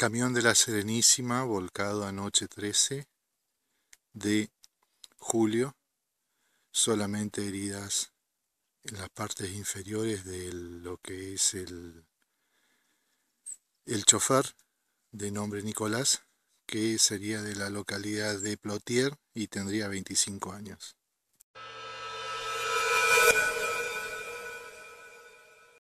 Camión de la Serenísima, volcado anoche 13 de julio, solamente heridas en las partes inferiores de lo que es el, el chofer de nombre Nicolás, que sería de la localidad de Plotier y tendría 25 años.